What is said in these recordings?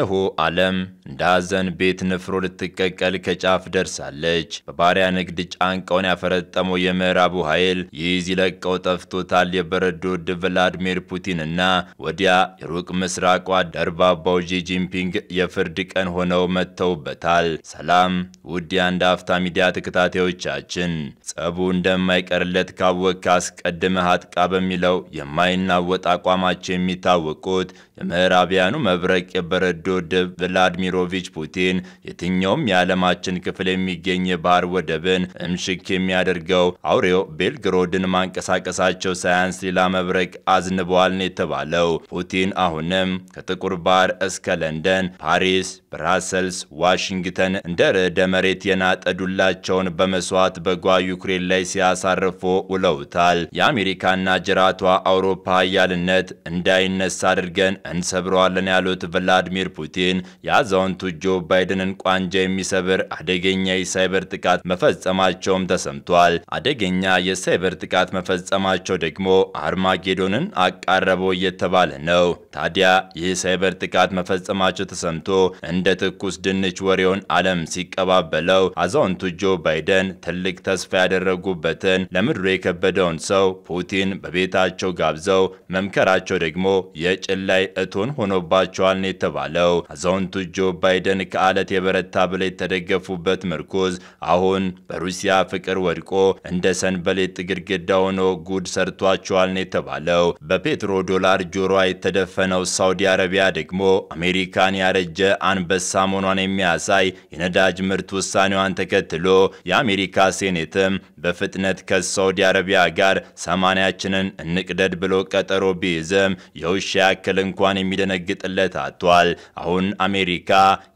إنه علم እንደ ሐዘን ቤት ንፍሮ ልትቀቀል ከጫፍ ደርሳለች። በባሪያ ንግድ ጫንቃውን ያፈረጠመው የምዕራቡ ኃይል ይዝ ይለቀው ጠፍቶታል። የበረዶ ቭላድሚር ፑቲንና ወዲያ የሩቅ ምስራቋ ደርባባው ጂጂንፒንግ ጂንፒንግ የፍርድ ቀን ሆነው መጥተውበታል። ሰላም ውድ የአንድ አፍታ ሚዲያ ተከታታዮቻችን፣ ጸቡ እንደማይቀርለት ካወቅክ አስቀድመህ አጥቃ በሚለው የማይናወጥ አቋማቸው የሚታወቁት የምዕራቢያኑ መብረቅ የበረዶ ድብ ቭላድሚር ቭላዲሚሮቪች ፑቲን የትኛውም የዓለማችን ክፍል የሚገኝ የባህር ወደብን እምሽክ የሚያደርገው አውሬው ቤልግሮድን ማንቀሳቀሳቸው ሳያንስ ሌላ መብረቅ አዝንበዋል ነው የተባለው። ፑቲን አሁንም ከጥቁር ባህር እስከ ለንደን፣ ፓሪስ፣ ብራሰልስ፣ ዋሽንግተን እንደ ርዕደ መሬት የናጠዱላቸውን ዱላቸውን በመስዋዕት በጓ ዩክሬን ላይ ሲያሳርፎ ውለውታል። የአሜሪካና ጅራቷ አውሮፓ ያልነት እንዳይነሳ አድርገን እንሰብረዋለን ያሉት ቭላዲሚር ፑቲን ያዘውን ፕሬዝዳንቱ ጆ ባይደንን ቋንጃ የሚሰብር አደገኛ የሳይበር ጥቃት መፈጸማቸውም ተሰምቷል። አደገኛ የሳይበር ጥቃት መፈጸማቸው ደግሞ አርማጌዶንን አቃረበው እየተባለ ነው። ታዲያ ይህ ሳይበር ጥቃት መፈጸማቸው ተሰምቶ እንደ ትኩስ ድንች ወሬውን ዓለም ሲቀባበለው አዛውንቱ ጆ ባይደን ትልቅ ተስፋ ያደረጉበትን ለምድሩ የከበደውን ሰው ፑቲን በቤታቸው ጋብዘው መምከራቸው ደግሞ የጭላይ እቶን ሆኖባቸዋል ነው የተባለው። አዛውንቱ ጆ ባይደን ከአለት የበረታ ብለው የተደገፉበት ምርኩዝ አሁን በሩሲያ ፍቅር ወድቆ እንደ ሰንበሌጥ ግድግዳ ሆኖ ጉድ ሰርቷቸዋል ነው የተባለው። በፔትሮ ዶላር ጆሮ የተደፈነው ሳውዲ አረቢያ ደግሞ አሜሪካን ያረጀ አንበሳ መሆኗን የሚያሳይ የነዳጅ ምርት ውሳኔዋን ተከትሎ የአሜሪካ ሴኔትም በፍጥነት ከሳውዲ አረቢያ ጋር ሰማንያችንን እንቅደድ ብሎ ቀጠሮ ቢይዝም የውሻ ያክል እንኳን የሚደነግጥለት አጥቷል። አሁን አሜሪካ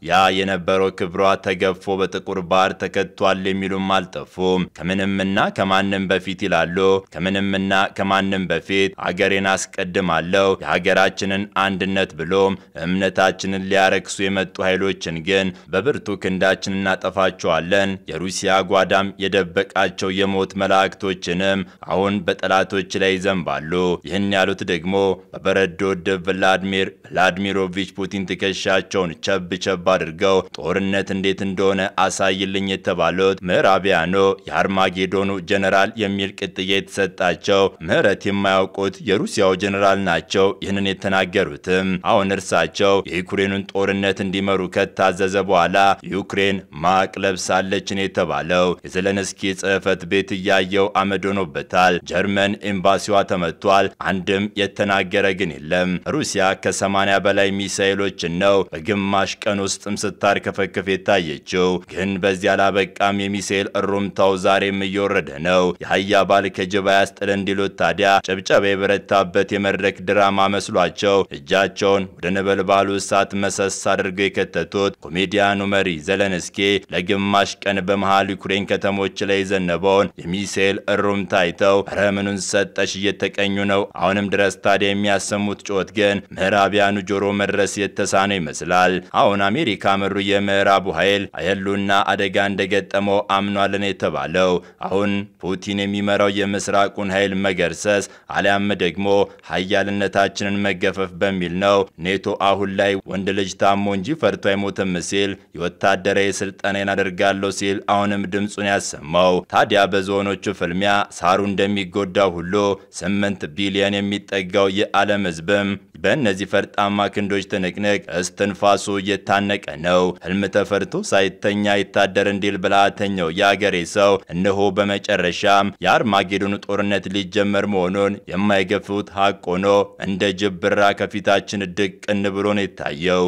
ያ የነበረው ክብሯ ተገፎ በጥቁር ባር ተከቷል የሚሉም አልጠፉም። ከምንምና ከማንም በፊት ይላሉ። ከምንምና ከማንም በፊት አገሬን አስቀድማለሁ። የሀገራችንን አንድነት ብሎም እምነታችንን ሊያረክሱ የመጡ ኃይሎችን ግን በብርቱ ክንዳችን እናጠፋቸዋለን። የሩሲያ ጓዳም የደበቃቸው የሞት መላእክቶችንም አሁን በጠላቶች ላይ ይዘንባሉ። ይህን ያሉት ደግሞ በበረዶ ወደብ ቭላድሚር ቭላድሚሮቪች ፑቲን ትከሻቸውን ቸብ ቸብ አድርገው ጦርነት እንዴት እንደሆነ አሳይልኝ የተባሉት ምዕራቢያኖ የአርማጌዶኑ ጀነራል የሚል ቅጥያ የተሰጣቸው ምሕረት የማያውቁት የሩሲያው ጀነራል ናቸው። ይህንን የተናገሩትም አሁን እርሳቸው የዩክሬኑን ጦርነት እንዲመሩ ከታዘዘ በኋላ ዩክሬን ማቅ ለብሳለችን የተባለው የዘለንስኪ ጽሕፈት ቤት እያየው አመድ ሆኖበታል። ጀርመን ኤምባሲዋ ተመቷል። አንድም የተናገረ ግን የለም። ሩሲያ ከ80 በላይ ሚሳይሎችን ነው በግማሽ ቀን ውስጥም ስታርከፈክፍ የታየችው ግን በዚያ ላበቃም የሚሳኤል እሩምታው ዛሬም እየወረደ ነው። የአህያ ባል ከጅባ ያስጥል እንዲሉት ታዲያ ጭብጨባ የበረታበት የመድረክ ድራማ መስሏቸው እጃቸውን ወደ ነበልባሉ እሳት መሰስ አድርገው የከተቱት ኮሜዲያኑ መሪ ዘለንስኬ ለግማሽ ቀን በመሃል ዩክሬን ከተሞች ላይ የዘነበውን የሚሳኤል እሩምታ አይተው ረምኑን ምኑን ሰጠሽ እየተቀኙ ነው። አሁንም ድረስ ታዲያ የሚያሰሙት ጩኸት ግን ምዕራቢያኑ ጆሮ መድረስ የተሳነው ይመስላል። አሁን አሁን አሜሪካ መሩ የምዕራቡ ኃይል የህልውና አደጋ እንደገጠመው አምኗልን የተባለው አሁን ፑቲን የሚመራው የምስራቁን ኃይል መገርሰስ አሊያም ደግሞ ሀያልነታችንን መገፈፍ በሚል ነው። ኔቶ አሁን ላይ ወንድ ልጅ ታሞ እንጂ ፈርቶ አይሞትም ሲል የወታደራዊ ስልጠናን አደርጋለሁ ሲል አሁንም ድምፁን ያሰማው። ታዲያ በዝሆኖቹ ፍልሚያ ሳሩ እንደሚጎዳው ሁሉ ስምንት ቢሊዮን የሚጠጋው የዓለም ህዝብም በእነዚህ ፈርጣማ ክንዶች ትንቅንቅ እስትንፋሱ እየታነቀ ነው። ህልም ተፈርቶ ሳይተኛ ይታደር እንዲል ብልሃተኛው የአገሬ ሰው እነሆ በመጨረሻም የአርማጌዶን ጦርነት ሊጀመር መሆኑን የማይገፉት ሀቅ ሆኖ እንደ ጅብራ ከፊታችን ድቅን ብሎ ነው የታየው።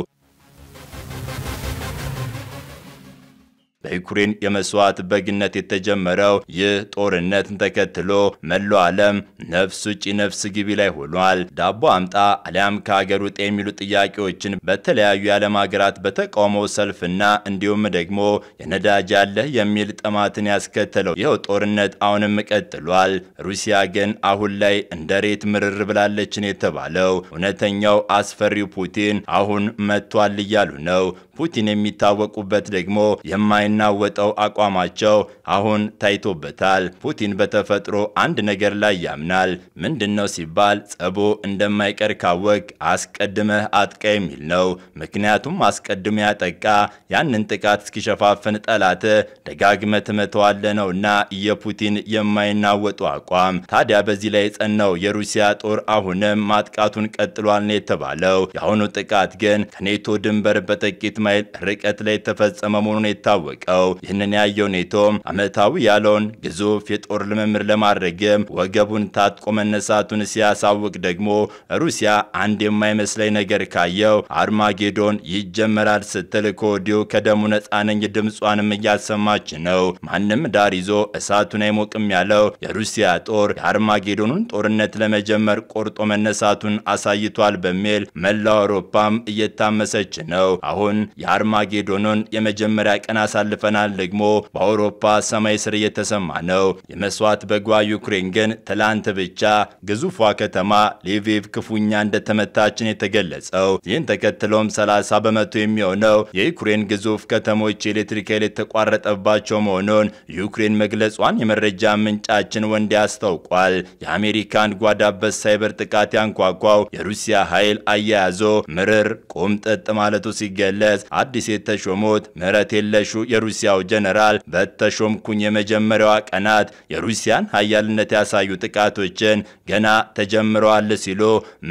በዩክሬን የመስዋዕት በግነት የተጀመረው ይህ ጦርነትን ተከትሎ መላው ዓለም ነፍስ ውጪ ነፍስ ግቢ ላይ ሆኗል። ዳቦ አምጣ አሊያም ከሀገር ውጥ የሚሉ ጥያቄዎችን በተለያዩ የዓለም ሀገራት በተቃውሞ ሰልፍና እንዲሁም ደግሞ የነዳጅ አለህ የሚል ጥማትን ያስከተለው ይኸው ጦርነት አሁንም ቀጥሏል። ሩሲያ ግን አሁን ላይ እንደ ሬት ምርር ብላለችን የተባለው እውነተኛው አስፈሪው ፑቲን አሁን መጥቷል እያሉ ነው። ፑቲን የሚታወቁበት ደግሞ የማይናወጠው አቋማቸው አሁን ታይቶበታል። ፑቲን በተፈጥሮ አንድ ነገር ላይ ያምናል። ምንድን ነው ሲባል ጸቦ እንደማይቀር ካወቅ አስቀድመህ አጥቃ የሚል ነው። ምክንያቱም አስቀድመ ያጠቃ ያንን ጥቃት እስኪሸፋፍን ጠላት ደጋግመ ትመተዋለ ነውና የፑቲን የማይናወጡ አቋም። ታዲያ በዚህ ላይ የጸናው የሩሲያ ጦር አሁንም ማጥቃቱን ቀጥሏል ነው የተባለው። የአሁኑ ጥቃት ግን ከኔቶ ድንበር በጥቂት ማይል ርቀት ላይ የተፈጸመ መሆኑን የታወቀው ይህንን ያየው ኔቶ አመታዊ ያለውን ግዙፍ የጦር ልምምር ለማድረግም ወገቡን ታጥቆ መነሳቱን ሲያሳውቅ ደግሞ ሩሲያ አንድ የማይመስለኝ ነገር ካየው አርማጌዶን ይጀመራል ስትል ከወዲሁ ከደሙ ነጻነኝ ድምጿንም እያሰማች ነው። ማንም ዳር ይዞ እሳቱን አይሞቅም ያለው የሩሲያ ጦር የአርማጌዶኑን ጦርነት ለመጀመር ቆርጦ መነሳቱን አሳይቷል በሚል መላው አውሮፓም እየታመሰች ነው። አሁን የአርማጌዶንን የመጀመሪያ ቀን አሳልፈናል ደግሞ በአውሮፓ ሰማይ ስር እየተሰማ ነው። የመስዋዕት በጓ ዩክሬን ግን ትላንት ብቻ ግዙፏ ከተማ ሊቪቭ ክፉኛ እንደተመታችን የተገለጸው። ይህን ተከትሎም 30 በመቶ የሚሆነው የዩክሬን ግዙፍ ከተሞች የኤሌክትሪክ ኃይል የተቋረጠባቸው መሆኑን ዩክሬን መግለጿን የመረጃ ምንጫችን ወንዴ አስታውቋል። የአሜሪካን ጓዳበት ሳይበር ጥቃት ያንኳኳው የሩሲያ ኃይል አያያዞ ምርር ቁምጥጥ ማለቱ ሲገለጽ አዲስ የተሾሙት ምህረት የለሹ የሩሲያው ጀነራል በተሾምኩኝ የመጀመሪያዋ ቀናት የሩሲያን ሀያልነት ያሳዩ ጥቃቶችን ገና ተጀምረዋል ሲሉ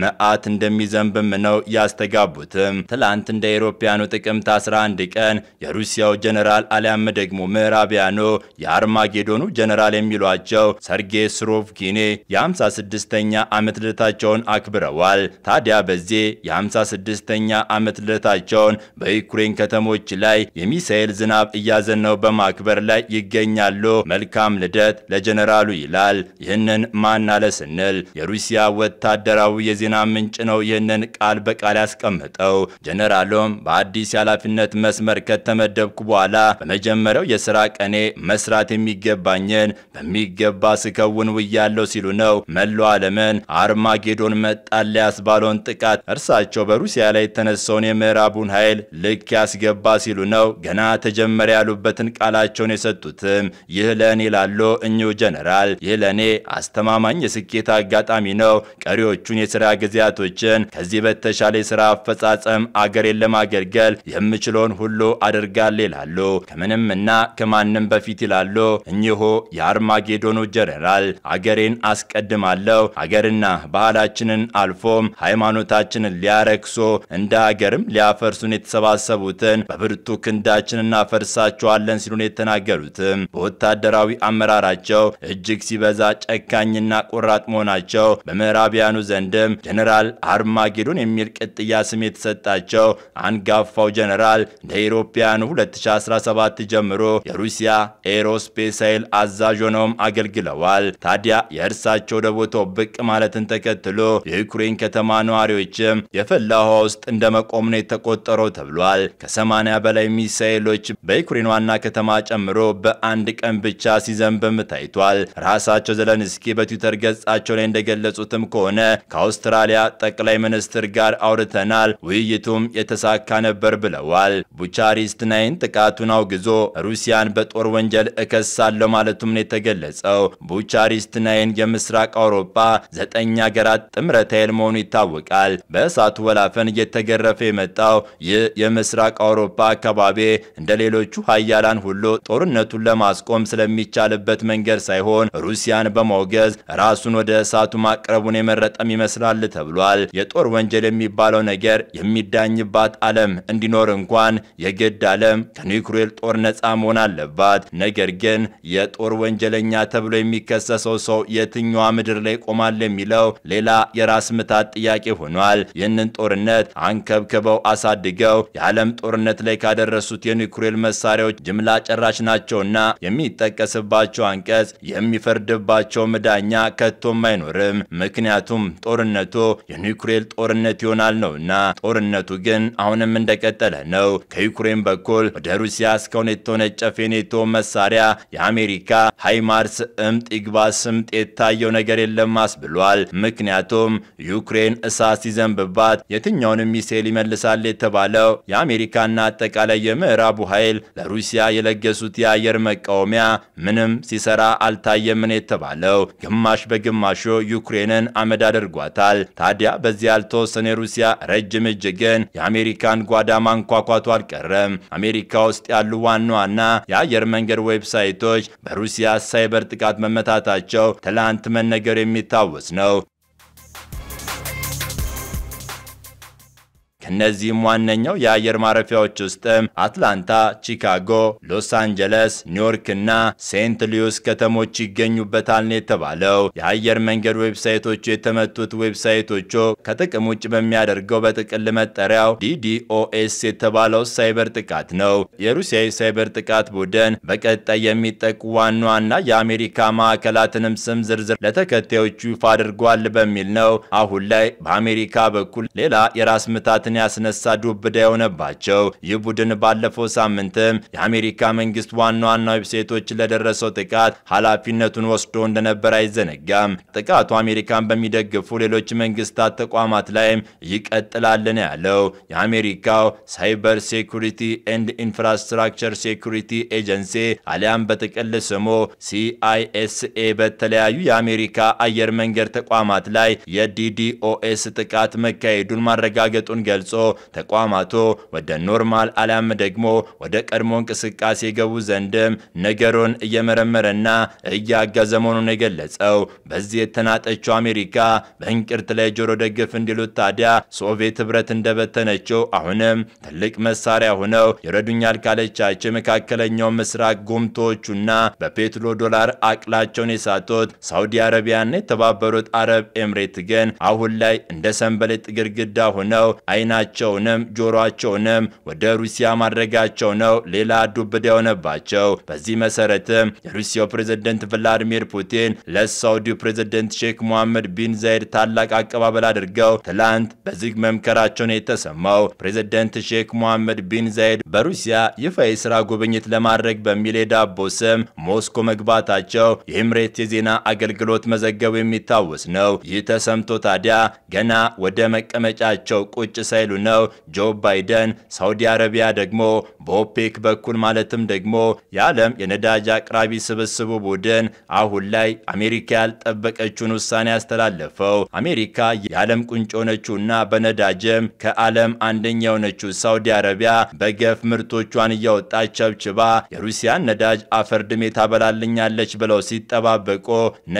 መዓት እንደሚዘንብም ነው ያስተጋቡትም። ትላንት እንደ አውሮፓውያኑ ጥቅምት 11 ቀን የሩሲያው ጀነራል አሊያም ደግሞ ምዕራቢያኑ የአርማጌዶኑ ጀነራል የሚሏቸው ሰርጌይ ስሮቭኪኔ የ56ኛ ዓመት ልደታቸውን አክብረዋል። ታዲያ በዚህ የ56ኛ ዓመት ልደታቸውን በ የዩክሬን ከተሞች ላይ የሚሳኤል ዝናብ እያዘነው በማክበር ላይ ይገኛሉ። መልካም ልደት ለጀነራሉ ይላል። ይህንን ማን አለ ስንል የሩሲያ ወታደራዊ የዜና ምንጭ ነው ይህንን ቃል በቃል ያስቀምጠው። ጀነራሉም በአዲስ የኃላፊነት መስመር ከተመደብኩ በኋላ በመጀመሪያው የስራ ቀኔ መስራት የሚገባኝን በሚገባ ስከውን ውያለው ሲሉ ነው መላው ዓለምን አርማጌዶን መጣል ሊያስባለውን ጥቃት እርሳቸው በሩሲያ ላይ የተነሳውን የምዕራቡን ኃይል ልክ ያስገባ ሲሉ ነው ገና ተጀመረ ያሉበትን ቃላቸውን የሰጡትም። ይህ ለእኔ ላሉ እኚሁ ጀነራል ይህ ለእኔ አስተማማኝ የስኬት አጋጣሚ ነው። ቀሪዎቹን የስራ ጊዜያቶችን ከዚህ በተሻለ የስራ አፈጻጸም አገሬን ለማገልገል የምችለውን ሁሉ አድርጋል ይላሉ። ከምንምና ከማንም በፊት ይላሉ እኚሁ የአርማጌዶኑ ጀነራል። አገሬን አስቀድማለሁ። አገርና ባህላችንን አልፎም ሃይማኖታችንን ሊያረክሶ እንደ አገርም ሊያፈርሱን የተሰባ ያሰቡትን በብርቱ ክንዳችን እናፈርሳቸዋለን ሲሉን የተናገሩትም በወታደራዊ አመራራቸው እጅግ ሲበዛ ጨካኝና ቆራጥ መሆናቸው በምዕራቢያኑ ዘንድም ጀኔራል አርማጌዶን የሚል ቅጥያ ስም የተሰጣቸው አንጋፋው ጀኔራል እንደ ኢሮፓያኑ 2017 ጀምሮ የሩሲያ ኤሮስፔስ ኃይል አዛዥ ሆነውም አገልግለዋል። ታዲያ የእርሳቸው ደቦቶ ብቅ ማለትን ተከትሎ የዩክሬን ከተማ ነዋሪዎችም የፈላ ውሃ ውስጥ እንደ መቆም ነው የተቆጠረው ተብሏል። ገልጸዋል። ከ80 በላይ ሚሳኤሎች በዩክሬን ዋና ከተማ ጨምሮ በአንድ ቀን ብቻ ሲዘንብም ታይቷል። ራሳቸው ዘለንስኪ በትዊተር ገጻቸው ላይ እንደገለጹትም ከሆነ ከአውስትራሊያ ጠቅላይ ሚኒስትር ጋር አውርተናል፣ ውይይቱም የተሳካ ነበር ብለዋል። ቡቻሪስት ናይን ጥቃቱን አውግዞ ሩሲያን በጦር ወንጀል እከሳለሁ ማለቱም ነው የተገለጸው። ቡቻሪስት ናይን የምስራቅ አውሮፓ ዘጠኝ ሀገራት ጥምረት ኃይል መሆኑ ይታወቃል። በእሳቱ ወላፈን እየተገረፈ የመጣው ይህ በምስራቅ አውሮፓ አካባቢ እንደ ሌሎቹ ሀያላን ሁሉ ጦርነቱን ለማስቆም ስለሚቻልበት መንገድ ሳይሆን ሩሲያን በማውገዝ ራሱን ወደ እሳቱ ማቅረቡን የመረጠም ይመስላል ተብሏል። የጦር ወንጀል የሚባለው ነገር የሚዳኝባት ዓለም እንዲኖር እንኳን የግድ ዓለም ከኒውክሌር ጦር ነፃ መሆን አለባት። ነገር ግን የጦር ወንጀለኛ ተብሎ የሚከሰሰው ሰው የትኛዋ ምድር ላይ ቆማል የሚለው ሌላ የራስ ምታት ጥያቄ ሆኗል። ይህንን ጦርነት አንከብክበው አሳድገው የዓለም ጦርነት ላይ ካደረሱት የኒኩሌር መሳሪያዎች ጅምላ ጨራሽ ናቸውና የሚጠቀስባቸው አንቀጽ የሚፈርድባቸው መዳኛ ከቶም አይኖርም። ምክንያቱም ጦርነቱ የኒኩሌር ጦርነት ይሆናል ነውና። ጦርነቱ ግን አሁንም እንደቀጠለ ነው። ከዩክሬን በኩል ወደ ሩሲያ እስካሁን የተወነጨፈ የኔቶ መሳሪያ የአሜሪካ ሃይማርስ እምጥ ይግባ ስምጥ የታየው ነገር የለም አስብሏል። ምክንያቱም ዩክሬን እሳት ሲዘንብባት የትኛውንም ሚሳኤል ይመልሳል የተባለው የአሜሪካና አጠቃላይ የምዕራቡ ኃይል ለሩሲያ የለገሱት የአየር መቃወሚያ ምንም ሲሰራ አልታየምን የተባለው ግማሽ በግማሹ ዩክሬንን አመድ አድርጓታል። ታዲያ በዚህ ያልተወሰነ የሩሲያ ረጅም እጅ ግን የአሜሪካን ጓዳ ማንኳኳቱ አልቀረም። አሜሪካ ውስጥ ያሉ ዋና ዋና የአየር መንገድ ዌብሳይቶች በሩሲያ ሳይበር ጥቃት መመታታቸው ትላንት መነገር የሚታወስ ነው። ከእነዚህም ዋነኛው የአየር ማረፊያዎች ውስጥም አትላንታ፣ ቺካጎ፣ ሎስ አንጀለስ፣ ኒውዮርክ እና ሴንት ሊዩስ ከተሞች ይገኙበታል ነው የተባለው። የአየር መንገድ ዌብሳይቶቹ የተመቱት ዌብሳይቶቹ ከጥቅም ውጭ በሚያደርገው በጥቅል መጠሪያው ዲዲኦኤስ የተባለው ሳይበር ጥቃት ነው። የሩሲያ የሳይበር ጥቃት ቡድን በቀጣይ የሚጠቁ ዋና ዋና የአሜሪካ ማዕከላትንም ስም ዝርዝር ለተከታዮቹ ይፋ አድርጓል በሚል ነው አሁን ላይ በአሜሪካ በኩል ሌላ የራስ ምታትን ሁከትን ያስነሳ ዱብ እዳ የሆነባቸው። ይህ ቡድን ባለፈው ሳምንትም የአሜሪካ መንግስት ዋና ዋና ዌብሳይቶች ለደረሰው ጥቃት ኃላፊነቱን ወስዶ እንደነበር አይዘነጋም። ጥቃቱ አሜሪካን በሚደግፉ ሌሎች መንግስታት ተቋማት ላይም ይቀጥላልን ያለው የአሜሪካው ሳይበር ሴኩሪቲ ኤንድ ኢንፍራስትራክቸር ሴኩሪቲ ኤጀንሲ አሊያም በጥቅል ስሙ ሲአይኤስኤ በተለያዩ የአሜሪካ አየር መንገድ ተቋማት ላይ የዲዲኦኤስ ጥቃት መካሄዱን ማረጋገጡን ገልጿል። ገልጾ ተቋማቱ ወደ ኖርማል አሊያም ደግሞ ወደ ቀድሞ እንቅስቃሴ ገቡ ዘንድም ነገሩን እየመረመረና እያገዘ መሆኑን የገለጸው በዚህ የተናጠችው አሜሪካ በእንቅርት ላይ ጆሮ ደግፍ እንዲሉት ታዲያ ሶቪየት ህብረት እንደበተነችው አሁንም ትልቅ መሳሪያ ሆነው ይረዱኛል ካለቻቸው የመካከለኛው ምስራቅ ጉምቶቹና በፔትሎ ዶላር አቅላቸውን የሳቱት ሳውዲ አረቢያና የተባበሩት አረብ ኤምሬት ግን አሁን ላይ እንደ ሰንበሌጥ ግድግዳ ሆነው አይና አይናቸውንም ጆሮአቸውንም ወደ ሩሲያ ማድረጋቸው ነው ሌላ ዱብዳ የሆነባቸው። በዚህ መሰረትም የሩሲያው ፕሬዝደንት ቭላዲሚር ፑቲን ለሳውዲው ፕሬዝደንት ሼክ ሙሐመድ ቢን ዛይድ ታላቅ አቀባበል አድርገው ትላንት በዝግ ነው የተሰማው ፕሬዝደንት ሼክ ሙሐመድ ቢን ዛይድ በሩሲያ ይፋ የስራ ጉብኝት ለማድረግ በሚል የዳቦ ስም ሞስኮ መግባታቸው የኤምሬት የዜና አገልግሎት መዘገቡ የሚታወስ ነው። ይህ ተሰምቶ ታዲያ ገና ወደ መቀመጫቸው ቁጭ ሳይ እስራኤሉ ነው። ጆ ባይደን ሳውዲ አረቢያ ደግሞ በኦፔክ በኩል ማለትም ደግሞ የዓለም የነዳጅ አቅራቢ ስብስቡ ቡድን አሁን ላይ አሜሪካ ያልጠበቀችውን ውሳኔ ያስተላለፈው። አሜሪካ የዓለም ቁንጮ የሆነችውና በነዳጅም ከዓለም አንደኛ የሆነችው ሳውዲ አረቢያ በገፍ ምርቶቿን እያወጣች ቸብችባ የሩሲያን ነዳጅ አፈር ድሜ ታበላልኛለች ብለው ሲጠባበቁ፣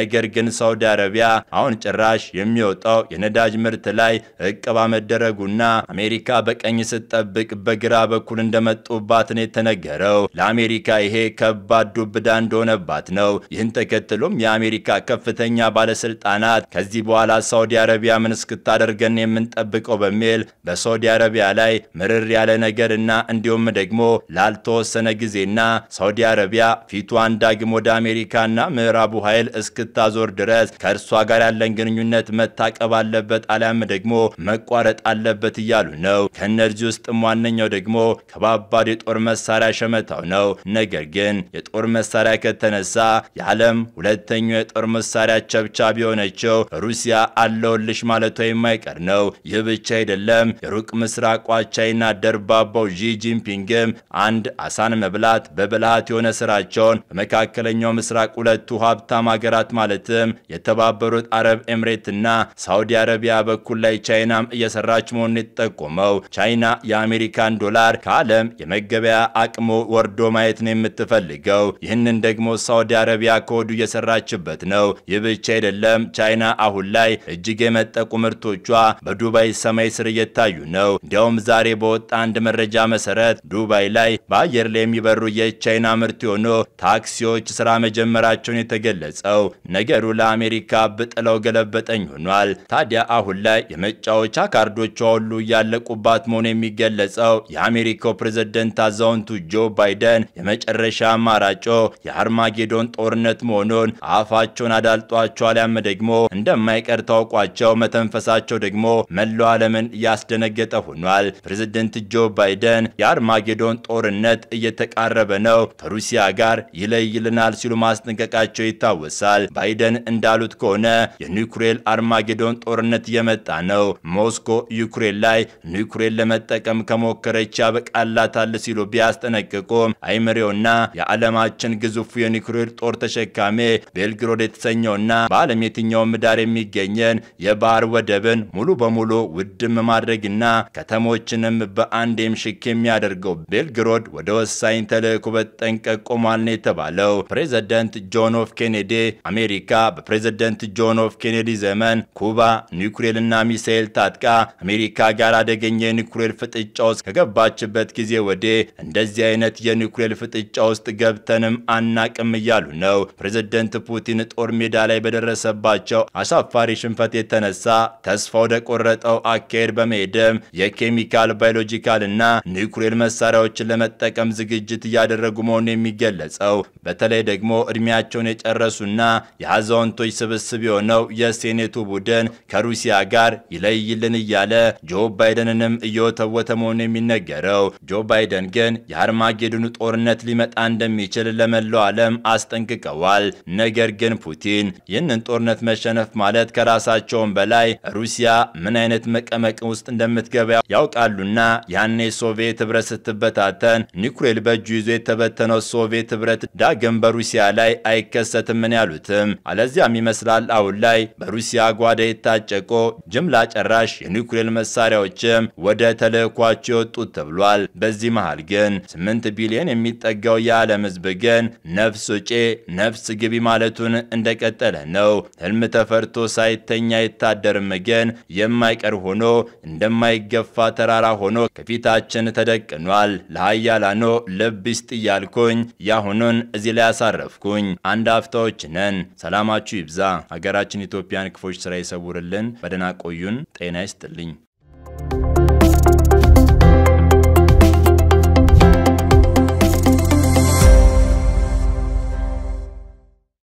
ነገር ግን ሳውዲ አረቢያ አሁን ጭራሽ የሚወጣው የነዳጅ ምርት ላይ እቀባ መደረጉና አሜሪካ በቀኝ ስትጠብቅ በግራ በኩል እንደመጡባት ነው የተነገረው። ለአሜሪካ ይሄ ከባድ ዱብ እንደሆነባት ነው። ይህን ተከትሎም የአሜሪካ ከፍተኛ ባለስልጣናት ከዚህ በኋላ ሳውዲ አረቢያ ምን እስክታደርገን የምንጠብቀው በሚል በሳውዲ አረቢያ ላይ ምርር ያለ ነገር እና እንዲሁም ደግሞ ላልተወሰነ ጊዜና ሳውዲ አረቢያ ፊቷን ዳግም ወደ አሜሪካና ምዕራቡ ኃይል እስክታዞር ድረስ ከእርሷ ጋር ያለን ግንኙነት መታቀብ አለበት አሊያም ደግሞ መቋረጥ አለበት እያሉ ነው። ከእነዚህ ውስጥም ዋነኛው ደግሞ ከባባድ የጦር መሳሪያ ሸመታው ነው። ነገር ግን የጦር መሳሪያ ከተነሳ የዓለም ሁለተኛው የጦር መሳሪያ ቸብቻ የሆነችው ሩሲያ አለውልሽ ማለቷ የማይቀር ነው። ይህ ብቻ አይደለም። የሩቅ ምስራቋ ቻይና ደርባባው ዢ ጂንፒንግም አንድ አሳን መብላት በብልሃት የሆነ ስራቸውን በመካከለኛው ምስራቅ ሁለቱ ሀብታም ሀገራት ማለትም የተባበሩት አረብ ኤምሬትና ሳውዲ አረቢያ በኩል ላይ ቻይናም እየሰራች መሆኑን ጠቁመው ቻይና የአሜሪካን ዶላር ከዓለም የመገበያ አቅሙ ወርዶ ማየት ነው የምትፈልገው። ይህንን ደግሞ ሳውዲ አረቢያ ከወዱ እየሰራችበት ነው። ይህ ብቻ አይደለም። ቻይና አሁን ላይ እጅግ የመጠቁ ምርቶቿ በዱባይ ሰማይ ስር እየታዩ ነው። እንዲያውም ዛሬ በወጣ አንድ መረጃ መሰረት ዱባይ ላይ በአየር ላይ የሚበሩ የቻይና ምርት የሆኑ ታክሲዎች ስራ መጀመራቸውን የተገለጸው ነገሩ ለአሜሪካ ብጥለው ገለበጠኝ ሆኗል። ታዲያ አሁን ላይ የመጫወቻ ካርዶቿ ሁሉ እያለቁባት መሆኑ የሚገለጸው የአሜሪካው ፕሬዝደንት አዛውንቱ ጆ ባይደን የመጨረሻ አማራጮ የአርማጌዶን ጦርነት መሆኑን አፋቸውን አዳልጧቸዋል። ያም ደግሞ እንደማይቀር ታውቋቸው መተንፈሳቸው ደግሞ መላው ዓለምን እያስደነገጠ ሆኗል። ፕሬዝደንት ጆ ባይደን የአርማጌዶን ጦርነት እየተቃረበ ነው፣ ከሩሲያ ጋር ይለይልናል ሲሉ ማስጠንቀቃቸው ይታወሳል። ባይደን እንዳሉት ከሆነ የኒውክሌር አርማጌዶን ጦርነት እየመጣ ነው። ሞስኮ ዩክሬን ላይ ኒኩሌር ለመጠቀም ከሞከረች ያበቃላታል ሲሉ ቢያስጠነቅቁ አይምሬውና የዓለማችን ግዙፉ የኒኩሌር ጦር ተሸካሚ ቤልግሮድ የተሰኘውና በዓለም የትኛውም ዳር የሚገኘን የባህር ወደብን ሙሉ በሙሉ ውድም ማድረግና ከተሞችንም በአንዴም ሽክ የሚያደርገው ቤልግሮድ ወደ ወሳኝ ተልእኮ በጠንቀቅ ቆሟል ነው የተባለው። ፕሬዚደንት ጆን ኦፍ ኬኔዲ አሜሪካ በፕሬዚደንት ጆን ኦፍ ኬኔዲ ዘመን ኩባ ኒውክሌርና ሚሳኤል ታጥቃ አሜሪካ ጋር አደገኛ የኒኩሌር ፍጥጫ ውስጥ ከገባችበት ጊዜ ወዲህ እንደዚህ አይነት የኒኩሌር ፍጥጫ ውስጥ ገብተንም አናቅም እያሉ ነው። ፕሬዝደንት ፑቲን ጦር ሜዳ ላይ በደረሰባቸው አሳፋሪ ሽንፈት የተነሳ ተስፋ ወደ ቆረጠው አካሄድ በመሄድም የኬሚካል ባዮሎጂካል እና ኒኩሌር መሳሪያዎችን ለመጠቀም ዝግጅት እያደረጉ መሆኑ የሚገለጸው በተለይ ደግሞ እድሜያቸውን የጨረሱና የአዛውንቶች ስብስብ የሆነው የሴኔቱ ቡድን ከሩሲያ ጋር ይለይልን እያለ ጆ ባይደንንም እየወተወተ መሆኑ የሚነገረው ጆ ባይደን ግን የአርማጌዱን ጦርነት ሊመጣ እንደሚችል ለመላው ዓለም አስጠንቅቀዋል። ነገር ግን ፑቲን ይህንን ጦርነት መሸነፍ ማለት ከራሳቸውም በላይ ሩሲያ ምን አይነት መቀመቅ ውስጥ እንደምትገባ ያውቃሉና ያኔ ሶቪየት ህብረት ስትበታተን ኒኩሌል በእጁ ይዞ የተበተነው ሶቪየት ህብረት ዳግም በሩሲያ ላይ አይከሰትምን ያሉትም አለዚያም ይመስላል አሁን ላይ በሩሲያ ጓዳ የታጨቆ ጅምላ ጨራሽ የኒኩሌል መሳሪያ መሳሪያዎችም ወደ ተልእኳቸው የወጡት ተብሏል። በዚህ መሃል ግን 8 ቢሊዮን የሚጠጋው የዓለም ህዝብ ግን ነፍስ ውጪ ነፍስ ግቢ ማለቱን እንደቀጠለ ነው። ህልም ተፈርቶ ሳይተኛ አይታደርም ግን የማይቀር ሆኖ እንደማይገፋ ተራራ ሆኖ ከፊታችን ተደቅኗል። ለሀያላኖ ልብ ይስጥ እያልኩኝ ያሁኑን እዚህ ላይ ያሳረፍኩኝ። አንድ አፍታዎች ነን። ሰላማችሁ ይብዛ። ሀገራችን ኢትዮጵያን ክፎች ስራ ይሰውርልን። በደና ቆዩን። ጤና ይስጥልኝ።